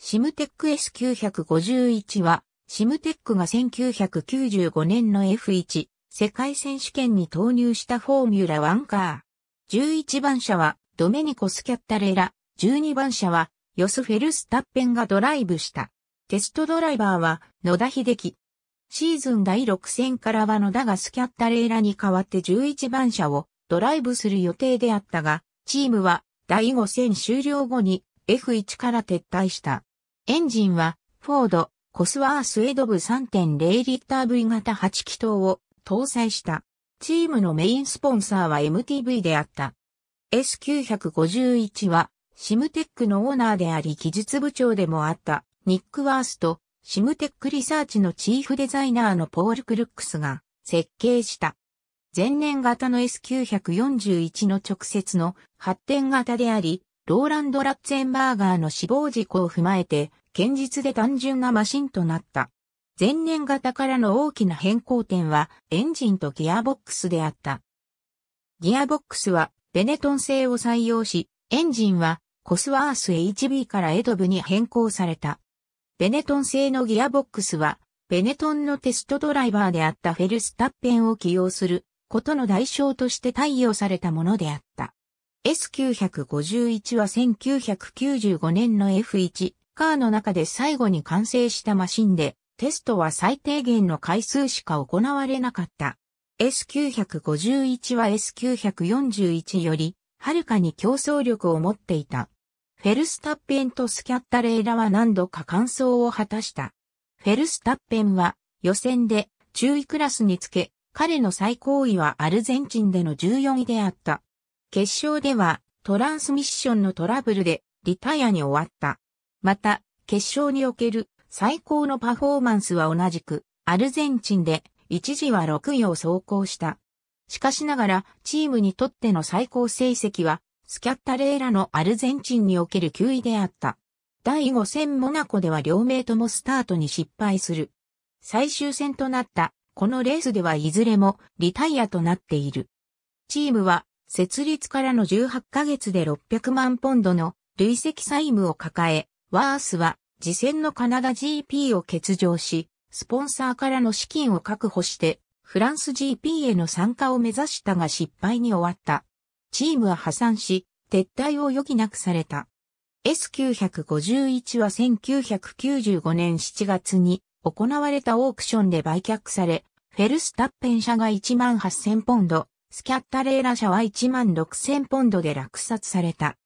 シムテック S951 は、シムテックが1995年の F1 世界選手権に投入したフォーミュラワンカー。11番車はドメニコ・スキャッタレラ、12番車はヨス・フェルスタッペンがドライブした。テストドライバーは野田秀樹。シーズン第6戦からは野田がスキャッタレーラに代わって11番車をドライブする予定であったが、チームは第5戦終了後に F1 から撤退した。エンジンは、フォード、コスワースエドブ3.0リッター V 型8気筒を搭載した。チームのメインスポンサーは MTV であった。S951 は、シムテックのオーナーであり技術部長でもあったニック・ワースとシムテックリサーチのチーフデザイナーのポール・クルックスが設計した。前年型の S941 の直接の発展型であり、ローランド・ラッツェンバーガーの死亡事故を踏まえて、堅実で単純なマシンとなった。前年型からの大きな変更点は、エンジンとギアボックスであった。ギアボックスは、ベネトン製を採用し、エンジンは、コスワース HB からエドブに変更された。ベネトン製のギアボックスは、ベネトンのテストドライバーであったフェルスタッペンを起用することの代償として対応されたものであった。S951 は1995年の F1 カーの中で最後に完成したマシンで、テストは最低限の回数しか行われなかった。S951 は S941 より、はるかに競争力を持っていた。フェルスタッペンとスキャッタレーラは何度か完走を果たした。フェルスタッペンは予選で中位クラスにつけ、彼の最高位はアルゼンチンでの14位であった。決勝ではトランスミッションのトラブルでリタイアに終わった。また、決勝における最高のパフォーマンスは同じくアルゼンチンで一時は6位を走行した。しかしながらチームにとっての最高成績はスキャッタレーラのアルゼンチンにおける9位であった。第5戦モナコでは両名ともスタートに失敗する。最終戦となったこのレースではいずれもリタイアとなっている。チームは設立からの18ヶ月で600万ポンドの累積債務を抱え、ワースは次戦のカナダ GP を欠場し、スポンサーからの資金を確保して、フランス GP への参加を目指したが失敗に終わった。チームは破産し、撤退を余儀なくされた。S951 は1995年7月に行われたオークションで売却され、フェルスタッペン社が1万8000ポンド、スキャッタレーラ社は16,000ポンドで落札された。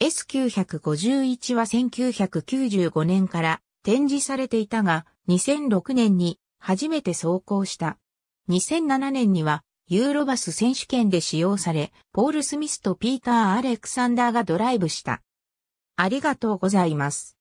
S951 は1995年から展示されていたが、2006年に初めて走行した。2007年にはユーロバス選手権で使用され、ポール・スミスとピーター・アレクサンダーがドライブした。ありがとうございます。